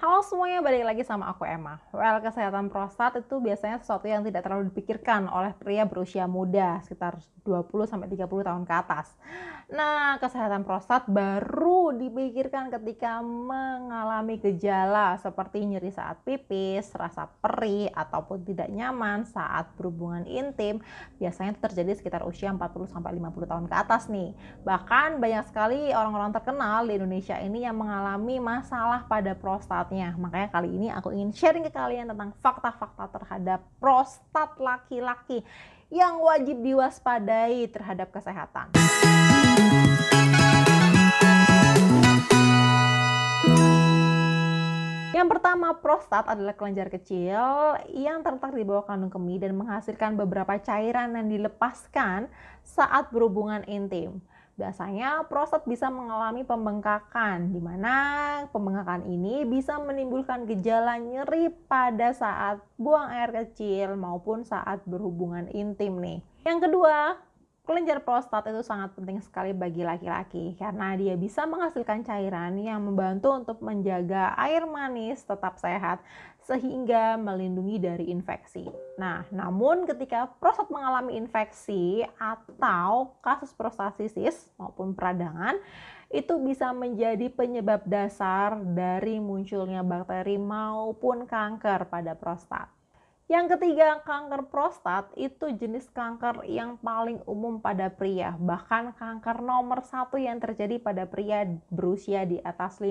Halo semuanya, balik lagi sama aku Emma. Well, kesehatan prostat itu biasanya sesuatu yang tidak terlalu dipikirkan oleh pria berusia muda, sekitar 20-30 tahun ke atas. Nah, kesehatan prostat baru dipikirkan ketika mengalami gejala seperti nyeri saat pipis, rasa perih, ataupun tidak nyaman saat berhubungan intim. Biasanya itu terjadi sekitar usia 40-50 tahun ke atas nih. Bahkan banyak sekali orang-orang terkenal di Indonesia ini yang mengalami masalah pada prostat prostatnya. Makanya kali ini aku ingin sharing ke kalian tentang fakta-fakta terhadap prostat laki-laki yang wajib diwaspadai terhadap kesehatan. Yang pertama, prostat adalah kelenjar kecil yang terletak di bawah kandung kemih dan menghasilkan beberapa cairan yang dilepaskan saat berhubungan intim. Biasanya prostat bisa mengalami pembengkakan, di mana pembengkakan ini bisa menimbulkan gejala nyeri pada saat buang air kecil maupun saat berhubungan intim nih. Yang kedua, kelenjar prostat itu sangat penting sekali bagi laki-laki karena dia bisa menghasilkan cairan yang membantu untuk menjaga air manis tetap sehat sehingga melindungi dari infeksi. Nah, namun ketika prostat mengalami infeksi atau kasus prostatitis maupun peradangan, itu bisa menjadi penyebab dasar dari munculnya bakteri maupun kanker pada prostat. Yang ketiga, kanker prostat itu jenis kanker yang paling umum pada pria, bahkan kanker nomor satu yang terjadi pada pria berusia di atas 50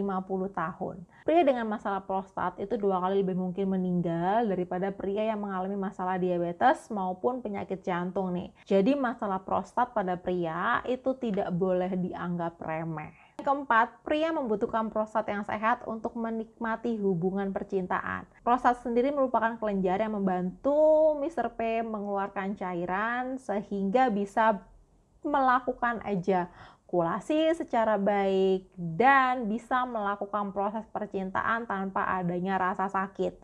tahun. Pria dengan masalah prostat itu dua kali lebih mungkin meninggal daripada pria yang mengalami masalah diabetes maupun penyakit jantung nih. Jadi masalah prostat pada pria itu tidak boleh dianggap remeh. Keempat, pria membutuhkan prostat yang sehat untuk menikmati hubungan percintaan. Prostat sendiri merupakan kelenjar yang membantu Mr. P mengeluarkan cairan sehingga bisa melakukan ejakulasi secara baik dan bisa melakukan proses percintaan tanpa adanya rasa sakit.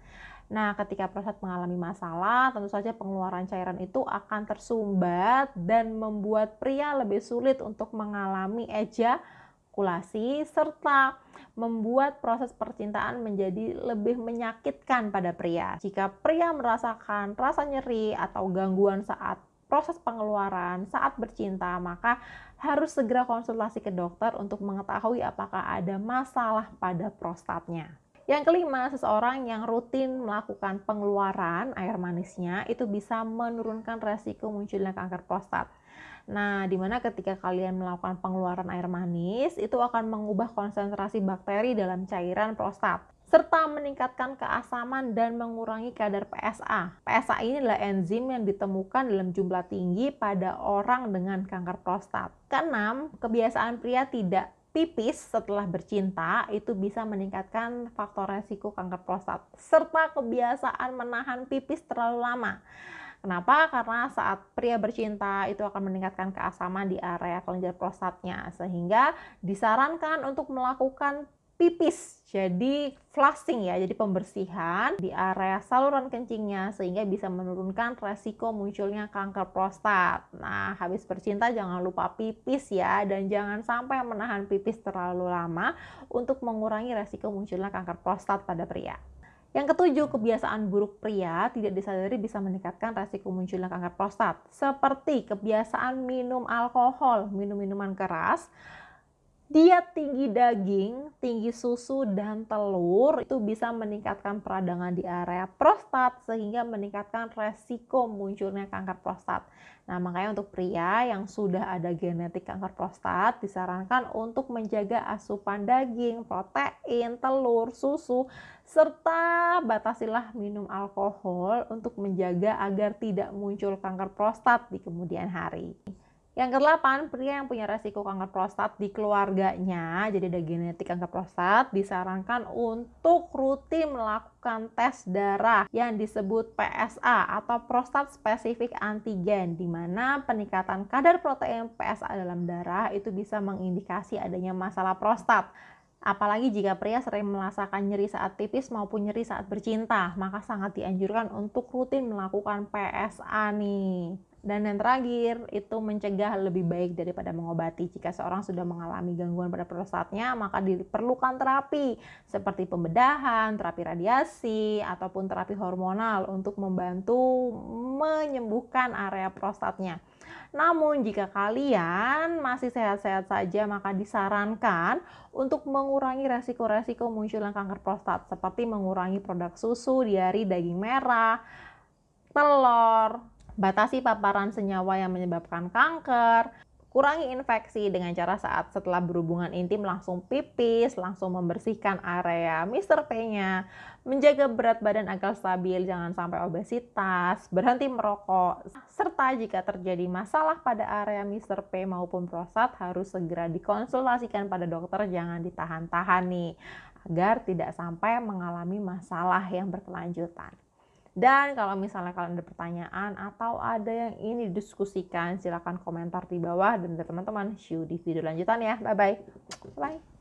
Nah, ketika prostat mengalami masalah, tentu saja pengeluaran cairan itu akan tersumbat dan membuat pria lebih sulit untuk mengalami ejakulasi ejakulasi serta membuat proses percintaan menjadi lebih menyakitkan pada pria. Jika pria merasakan rasa nyeri atau gangguan saat proses pengeluaran saat bercinta, maka harus segera konsultasi ke dokter untuk mengetahui apakah ada masalah pada prostatnya. Yang kelima, seseorang yang rutin melakukan pengeluaran air manisnya itu bisa menurunkan resiko munculnya kanker prostat. Nah, dimana ketika kalian melakukan pengeluaran air manis, itu akan mengubah konsentrasi bakteri dalam cairan prostat serta meningkatkan keasaman dan mengurangi kadar PSA. PSA ini adalah enzim yang ditemukan dalam jumlah tinggi pada orang dengan kanker prostat. Keenam, kebiasaan pria tidak pipis setelah bercinta itu bisa meningkatkan faktor resiko kanker prostat serta kebiasaan menahan pipis terlalu lama. Kenapa? Karena saat pria bercinta itu akan meningkatkan keasaman di area kelenjar prostatnya sehingga disarankan untuk melakukan pipis. Jadi flushing ya, jadi pembersihan di area saluran kencingnya sehingga bisa menurunkan resiko munculnya kanker prostat. Nah, habis bercinta jangan lupa pipis ya dan jangan sampai menahan pipis terlalu lama untuk mengurangi resiko munculnya kanker prostat pada pria. Yang ketujuh, kebiasaan buruk pria tidak disadari bisa meningkatkan resiko munculnya kanker prostat, seperti kebiasaan minum alkohol, minum minuman keras, dia tinggi daging, tinggi susu, dan telur itu bisa meningkatkan peradangan di area prostat sehingga meningkatkan resiko munculnya kanker prostat. Nah makanya untuk pria yang sudah ada genetik kanker prostat disarankan untuk menjaga asupan daging, protein, telur, susu, serta batasilah minum alkohol untuk menjaga agar tidak muncul kanker prostat di kemudian hari. Yang ke-8, pria yang punya resiko kanker prostat di keluarganya, jadi ada genetik kanker prostat, disarankan untuk rutin melakukan tes darah yang disebut PSA atau prostat spesifik antigen, di mana peningkatan kadar protein PSA dalam darah itu bisa mengindikasi adanya masalah prostat. Apalagi jika pria sering merasakan nyeri saat tipis maupun nyeri saat bercinta, maka sangat dianjurkan untuk rutin melakukan PSA nih. Dan yang terakhir, itu mencegah lebih baik daripada mengobati. Jika seorang sudah mengalami gangguan pada prostatnya, maka diperlukan terapi seperti pembedahan, terapi radiasi, ataupun terapi hormonal untuk membantu menyembuhkan area prostatnya. Namun jika kalian masih sehat-sehat saja maka disarankan untuk mengurangi resiko-resiko munculnya kanker prostat seperti mengurangi produk susu, diari, daging merah, telur, batasi paparan senyawa yang menyebabkan kanker, kurangi infeksi dengan cara saat setelah berhubungan intim langsung pipis, langsung membersihkan area Mr. P-nya, menjaga berat badan agar stabil, jangan sampai obesitas, berhenti merokok, serta jika terjadi masalah pada area Mr. P maupun prostat harus segera dikonsultasikan pada dokter, jangan ditahan-tahan nih, agar tidak sampai mengalami masalah yang berkelanjutan. Dan kalau misalnya kalian ada pertanyaan atau ada yang ingin didiskusikan, silahkan komentar di bawah. Dan teman-teman, see you di video lanjutan ya. Bye-bye. -bye. Bye, -bye.